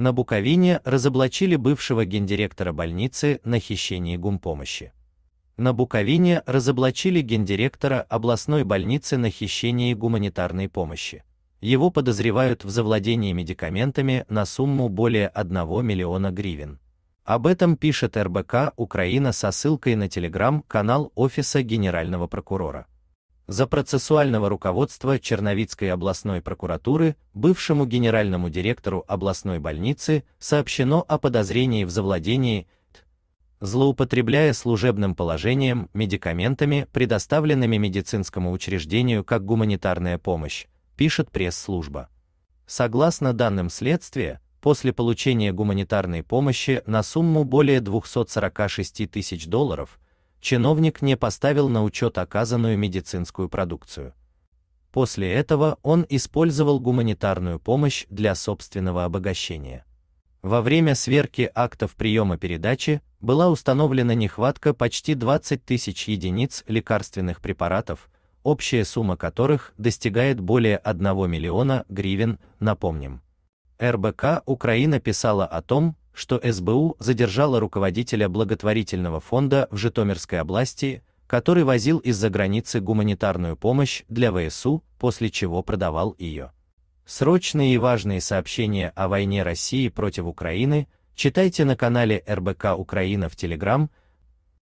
На Буковине разоблачили бывшего гендиректора больницы на хищении гумпомощи. На Буковине разоблачили гендиректора областной больницы на хищении гуманитарной помощи. Его подозревают в завладении медикаментами на сумму более 1 миллиона гривен. Об этом пишет РБК Украина со ссылкой на телеграм-канал Офиса Генерального прокурора за процессуального руководства Черновицкой областной прокуратуры бывшему генеральному директору областной больницы сообщено о подозрении в завладении злоупотребляя служебным положением медикаментами, предоставленными медицинскому учреждению как гуманитарная помощь, пишет пресс-служба. Согласно данным следствия, после получения гуманитарной помощи на сумму более 246 тысяч долларов, чиновник не поставил на учет оказанную медицинскую продукцию. После этого он использовал гуманитарную помощь для собственного обогащения. Во время сверки актов приема передачи была установлена нехватка почти 20 тысяч единиц лекарственных препаратов, общая сумма которых достигает более 1 миллиона гривен, напомним. РБК Украина писала о том, что СБУ задержала руководителя благотворительного фонда в Житомирской области, который возил из-за границы гуманитарную помощь для ВСУ, после чего продавал ее. Срочные и важные сообщения о войне России против Украины читайте на канале РБК Украина в Телеграм